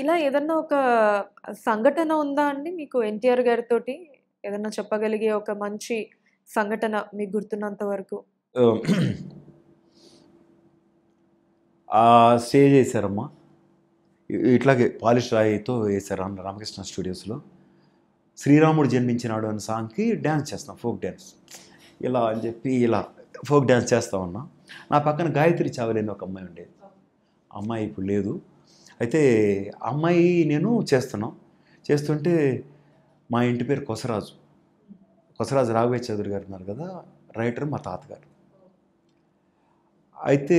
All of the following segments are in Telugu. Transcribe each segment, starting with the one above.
ఇలా ఏదన్నా ఒక సంఘటన ఉందా అండి మీకు ఎన్టీఆర్ గారితో ఏదన్నా చెప్పగలిగే ఒక మంచి సంఘటన మీకు గుర్తున్నంత వరకు స్టే చేశారమ్మా ఇట్లాగే పాలిష్ రాయితో వేశారు రామకృష్ణ స్టూడియోస్లో శ్రీరాముడు జన్మించినాడు అనే సాంగ్కి డ్యాన్స్ చేస్తాం ఫోక్ డ్యాన్స్ ఇలా అని చెప్పి ఇలా ఫోక్ డ్యాన్స్ చేస్తా ఉన్నా నా పక్కన గాయత్రి చావలేని ఒక అమ్మాయి ఉండేది అమ్మాయి ఇప్పుడు లేదు అయితే అమ్మాయి నేను చేస్తున్నాం చేస్తుంటే మా ఇంటి పేరు కొసరాజు కొసరాజు రాఘవే చౌదరి గారు ఉన్నారు కదా రైటర్ మా తాతగారు అయితే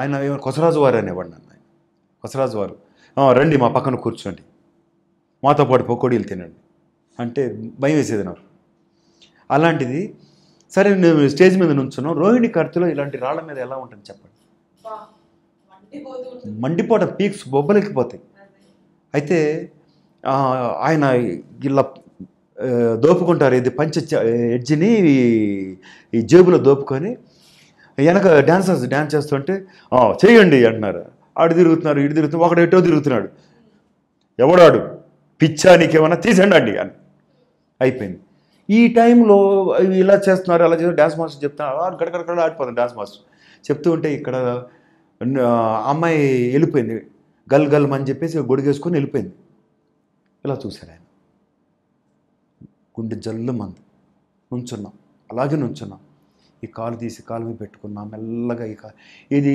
ఆయన కొసరాజు వారు అనేవాడు నన్ను ఆయన కొసరాజు వారు రండి మా పక్కన కూర్చోండి మాతో పాటు పకోడీలు తినండి అంటే భయం వేసేది నాకు అలాంటిది సరే నేను స్టేజ్ మీద నుంచున్నాను రోహిణి ఖర్చులో ఇలాంటి రాళ్ళ మీద ఎలా ఉంటుంది చెప్పండి మండిపోవడం పీక్స్ బొబ్బలెక్కిపోతాయి అయితే ఆయన ఇలా దోపుకుంటారు ఇది పంచ ఎడ్జిని ఈ జేబులో దోపుకొని వెనక డాన్సర్స్ డ్యాన్స్ చేస్తుంటే చేయండి అంటున్నారు ఆడు తిరుగుతున్నారు ఇటు తిరుగుతున్నారు ఒకడు ఎటో తిరుగుతున్నాడు ఎవడాడు పిచ్చా ఏమైనా తీసేయండి అండి అని అయిపోయింది ఈ టైంలో ఇలా చేస్తున్నారు అలా చేస్తున్నారు డ్యాన్స్ మాస్టర్ చెప్తున్నారు గడగడగడ ఆడిపోతుంది డ్యాన్స్ మాస్టర్ చెప్తూ ఉంటే ఇక్కడ అమ్మాయి వెళ్ళిపోయింది గల్ గల్ అని చెప్పేసి గొడిగేసుకొని వెళ్ళిపోయింది ఇలా చూశారు ఆయన గుండె జల్లు మంది నుంచున్నాం అలాగే నుంచున్నాం ఈ కాలు తీసి కాలు మీద పెట్టుకున్నాం మెల్లగా ఈ కాలు ఇది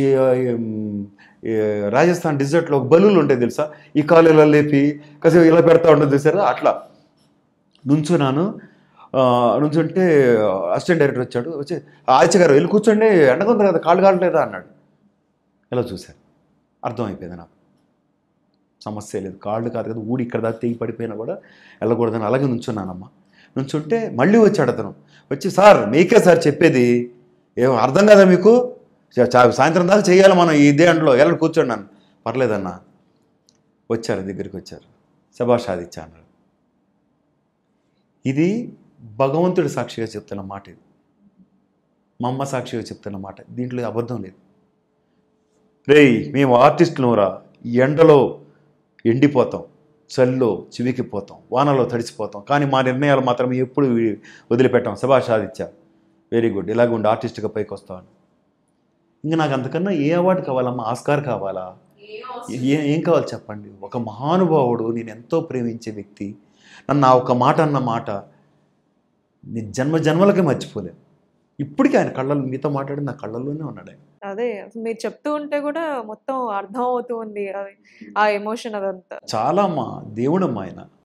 రాజస్థాన్ డిజర్ట్లో బలులు ఉంటాయి తెలుసా ఈ కాలు ఇలా లేపి కాసేపు ఇలా పెడతా ఉండదు చూసారా అట్లా నుంచున్నాను నుంచుంటే అసిస్టెంట్ డైరెక్టర్ వచ్చాడు వచ్చి ఆచగారు వెళ్ళి కూర్చోండి ఎండకుంది కదా కాళ్ళు కాడలేదా అన్నాడు ఇలా చూశారు అర్థమైపోయింది నాకు సమస్య లేదు కాళ్ళు కాదు కదా ఊడి ఇక్కడ దాకా తెగి పడిపోయినా కూడా వెళ్ళకూడదని అలాగే నుంచున్నానమ్మా నుంచుంటే మళ్ళీ వచ్చాడు అతను వచ్చి సార్ మీకే సార్ చెప్పేది ఏం అర్థం కదా మీకు సాయంత్రం దాకా చేయాలి మనం ఇదే అంట్లో ఎలా కూర్చోండి నన్ను పర్లేదన్నా వచ్చారు దగ్గరికి వచ్చారు శభాష్ ఆదిత్య అన్నారు ఇది భగవంతుడి సాక్షిగా చెప్తున్న మాట ఇది మా అమ్మ సాక్షిగా చెప్తున్న మాట దీంట్లో అబద్ధం లేదు రే మేము ఆర్టిస్టులరా ఎండలో ఎండిపోతాం చల్లో చివికిపోతాం వానలో తడిసిపోతాం కానీ మా నిర్ణయాలు మాత్రం ఎప్పుడు వదిలిపెట్టాం శభాష్ ఆదిత్య వెరీ గుడ్ ఇలాగ ఉండి ఆర్టిస్ట్గా పైకి వస్తామని ఇంకా నాకు అంతకన్నా ఏ అవార్డు కావాలమ్మా ఆస్కార్ కావాలా ఏ ఏం కావాలి చెప్పండి ఒక మహానుభావుడు నేను ఎంతో ప్రేమించే వ్యక్తి నన్ను ఆ ఒక మాట అన్న మాట నేను జన్మ జన్మలకే మర్చిపోలేను ఇప్పటికీ ఆయన కళ్ళలు మీతో మాట్లాడి నా కళ్ళల్లోనే ఉన్నాడు అదే మీరు చెప్తూ ఉంటే కూడా మొత్తం అర్థం అవుతూ ఉంది ఆ ఎమోషన్ అదంతా చాలా అమ్మా దేవుడమ్మా ఆయన